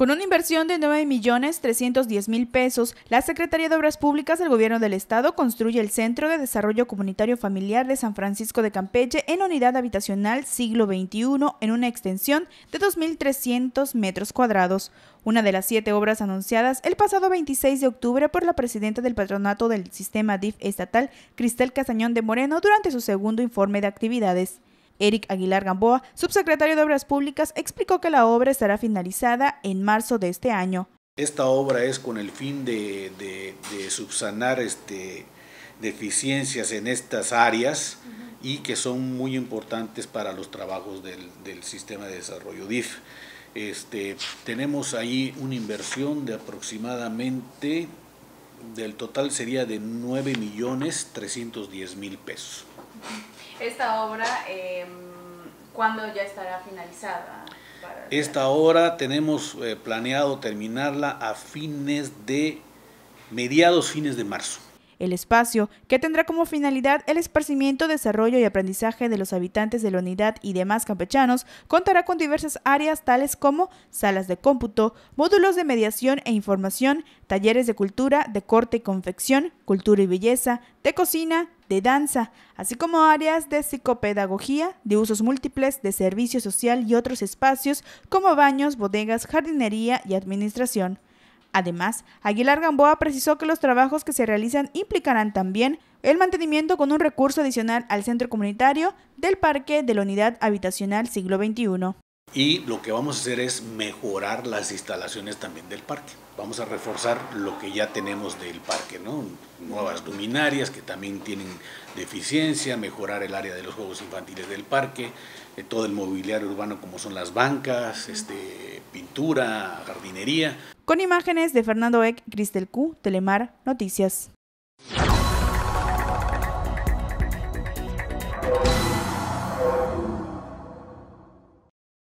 Con una inversión de 9 millones 310 mil pesos, la Secretaría de Obras Públicas del Gobierno del Estado construye el Centro de Desarrollo Comunitario Familiar de San Francisco de Campeche en unidad habitacional siglo XXI en una extensión de 2.300 metros cuadrados, una de las siete obras anunciadas el pasado 26 de octubre por la presidenta del patronato del sistema DIF estatal, Cristel Casañón de Moreno, durante su segundo informe de actividades. Eric Aguilar Gamboa, subsecretario de Obras Públicas, explicó que la obra estará finalizada en marzo de este año. Esta obra es con el fin de, subsanar este, deficiencias en estas áreas y que son muy importantes para los trabajos del, sistema de desarrollo DIF. Este, tenemos ahí una inversión de aproximadamente, del total sería de 9 millones 310 mil pesos. Esta obra, em, ¿cuándo ya estará finalizada? Esta obra tenemos eh, planeado terminarla a fines de mediados fines de marzo el espacio, que tendrá como finalidad el esparcimiento, desarrollo y aprendizaje de los habitantes de la unidad y demás campechanos, contará con diversas áreas tales como salas de cómputo, módulos de mediación e información, talleres de cultura, de corte y confección, cultura y belleza, de cocina, de danza, así como áreas de psicopedagogía, de usos múltiples, de servicio social y otros espacios como baños, bodegas, jardinería y administración. Además, Aguilar Gamboa precisó que los trabajos que se realizan implicarán también el mantenimiento con un recurso adicional al centro comunitario del parque de la unidad habitacional siglo XXI. Y lo que vamos a hacer es mejorar las instalaciones también del parque. Vamos a reforzar lo que ya tenemos del parque, ¿no? Nuevas luminarias que también tienen deficiencia, mejorar el área de los juegos infantiles del parque, eh, todo el mobiliario urbano como son las bancas, este, pintura, jardinería. Con imágenes de Fernando Eck, Cristel Q, Telemar, Noticias.